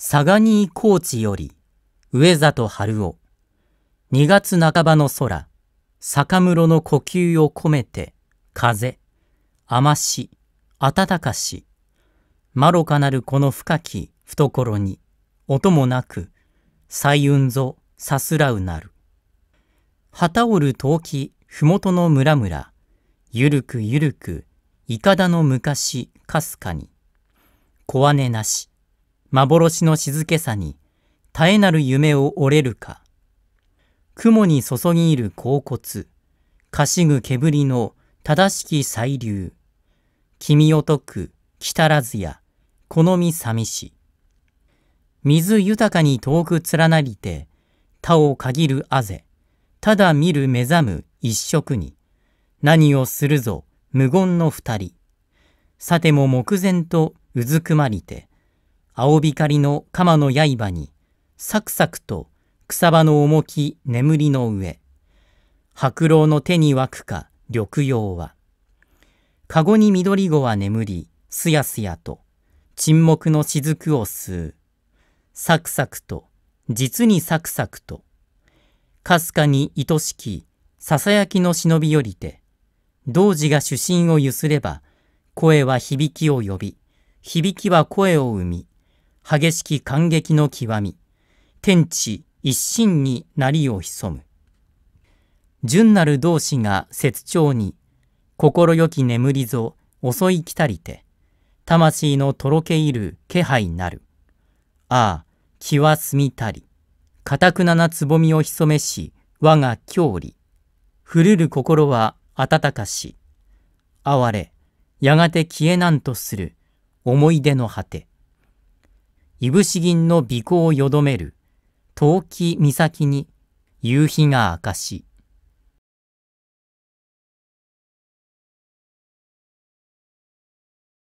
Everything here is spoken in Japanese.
サガニー高知より上里春夫二月半ばの空酒室の呼吸を込めて風甘し暖かしまろかなるこの深き懐に音もなく彩雲ぞさすらうなる旗折る遠き麓の村々ゆるくゆるくいかだの昔かすかに小姉なし幻の静けさに絶えなる夢を折れるか雲に注ぎ入る甲骨かしぐ煙の正しき細流君を解く来たらずや好み寂し水豊かに遠く連なりて他を限るあぜただ見る目覚む一色に何をするぞ無言の二人さても目前とうずくまりて青光の鎌の刃にサクサクと草葉の重き眠りの上白狼の手に湧くか緑葉は籠に緑子は眠りすやすやと沈黙の雫を吸うサクサクと実にサクサクとかすかに愛しきささやきの忍び寄りて童子が主心をゆすれば声は響きを呼び響きは声を生み激しき感激の極み天地一心になりを潜む純なる同志が雪調に心よき眠りぞ襲い来たりて魂のとろけいる気配なるああ気は澄みたりかたくななつぼみを潜めし我が郷里るる心は温かし哀れやがて消えなんとする思い出の果ていぶし銀の尾行をよどめる、陶器岬に夕日が明かし、